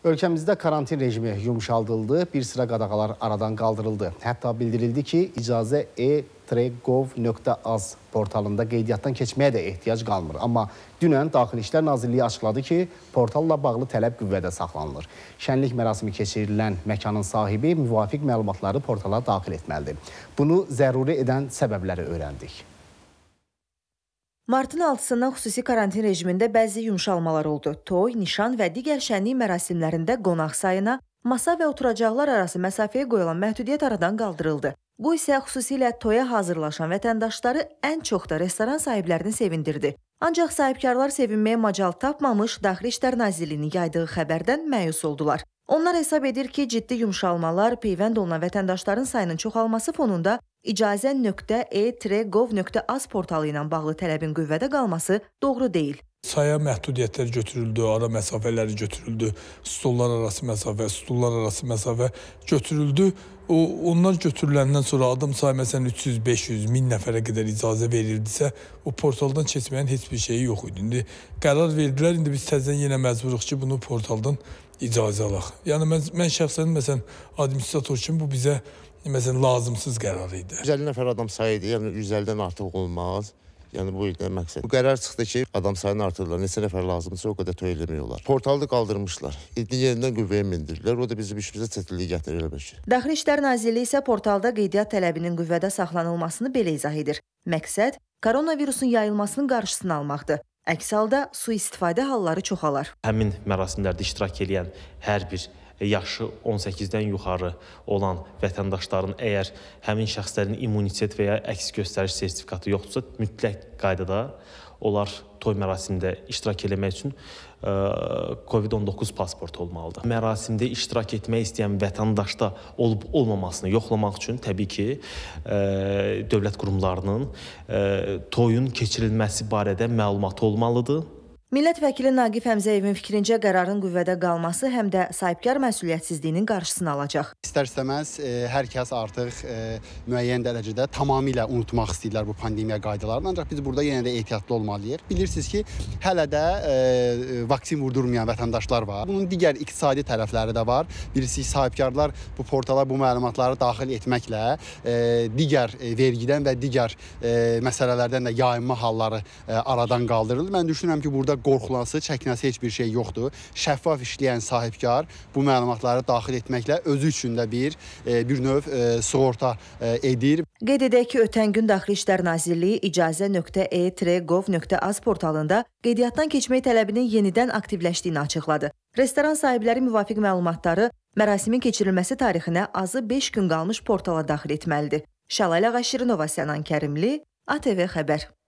Ölkəmizdə karantin rejimi yumşaldıldı, bir sıra qadağalar aradan qaldırıldı. Hətta bildirildi ki, icazə e e-gov.az portalında qeydiyyatdan keçməyə də ehtiyac qalmır. Amma dünən Daxili İşlər Nazirliyi açıqladı ki, portalla bağlı tələb qüvvədə saxlanılır. Şənlik mərasimi keçirilən məkanın sahibi müvafiq məlumatları portala daxil etməlidir. Bunu zəruri edən səbəbləri öyrəndik. Martın 6-sından xüsusi karantin rejimində bəzi yumşalmalar oldu. Toy, nişan və digər şənlik mərasimlərində qonaq sayına, masa və oturacaqlar arası məsafəyə qoyulan məhdudiyyət aradan qaldırıldı. Bu isə xüsusilə toya hazırlaşan vətəndaşları ən çox da restoran sahiblərini sevindirdi. Ancaq sahibkarlar sevinməyə macal tapmamış Daxili İşlər Nazirliyinin yaydığı xəbərdən məyus oldular. Onlar hesab edir ki, ciddi yumşalmalar peyvənd olunan vətəndaşların sayının çoxalması fonunda icazə.e-gov.az portalı ilə bağlı tələbin qüvvədə qalması doğru deyil. Saya məhdudiyyətlər götürüldü, ara məsafələri götürüldü, stollar arası məsafə, stullar arası məsafə götürüldü. O onlar götürüləndən sonra adam sayı məsələn 300, 500, 1000 nəfərə qədər icazə verildisə, o portaldan keçməyin heç bir şeyi yox idi. İndi qərar verdilər, indi biz təzədən yenə məcburuq ki, bunu portaldan icazə alaq. Yəni mən, mən şəxsən məsələn administrator kimi bu bizə məsələn, lazımsız qərar idi. 150 nəfər adam sayı idi, yəni 150-dən artıq olmaz. Yəni bu ildə məqsəd. Bu qərar çıxdı ki, adam sayını artırırlar. Neçə nəfər lazımdırsa o qədər toy eləmək olar. Portalı qaldırmışlar. İlkin yenidən qüvvəyə mindirdilər. O da bizim işimizə çətinlik gətirir əlbəttə. Daxili İşlər Nazirliyi isə portalda qeydiyyat tələbinin qüvvədə saxlanılmasını belə izah edir. Məqsəd koronavirusun yayılmasının qarşısını almaqdır. Əks halda sui-istifadə halları çoxalar. Həmin mərasimlərdə iştirak edən hər bir E, yaşı 18-dən yuxarı olan vətəndaşların əgər həmin şəxslərin immunitet və ya əks göstəriş sertifikatı yoxdursa, mütləq qaydada onlar toy mərasimində iştirak eləmək üçün e, COVID-19 pasportu olmalıdır. Mərasimdə iştirak etmək istəyən vətəndaşda olub-olmamasını yoxlamaq üçün təbii ki, e, dövlət qurumlarının toyun keçirilməsi barədə məlumatı olmalıdır. Millət vəkili Naqif Həmzəyevin fikrincə qərarın qüvvədə qalması həm də sahibkar məsuliyyətsizliyinin qarşısını alacaq. İstər-istəməz e, hər kəs artıq e, müəyyən dərəcədə tamamilə unutmaq istəyirlər bu pandemiya qaydalarını, ancaq biz burada yenə də ehtiyatlı olmalıyıq. Bilirsiniz ki, hələ də e, vaksin vurdurmayan vətəndaşlar var. Bunun digər iqtisadi tərəfləri də var. Birisi sahibkarlar bu portala bu məlumatları daxil etməklə digər vergidən və digər məsələlərdən də yayınma halları aradan qaldırılır. Mən düşünürəm ki, burada qorxulası, çəkinəsi heç bir şey yoxdur. Şəffaf işləyən sahibkar bu məlumatları daxil etməklə özü üçün də bir e, bir növ e, sığorta e, edir. Qeyd edək ki, ötən gün Daxili İşlər Nazirliyi icazə.e.gov.az portalında qeydiyyatdan keçmək tələbinin yenidən aktivləşdiyini açıqladı. Restoran sahibləri müvafiq məlumatları mərasimin keçirilməsi tarixinə azı 5 gün qalmış portala daxil etməlidir. Şəlalə Ağaşirinova, Sənan Kərimli, ATV Xəbər.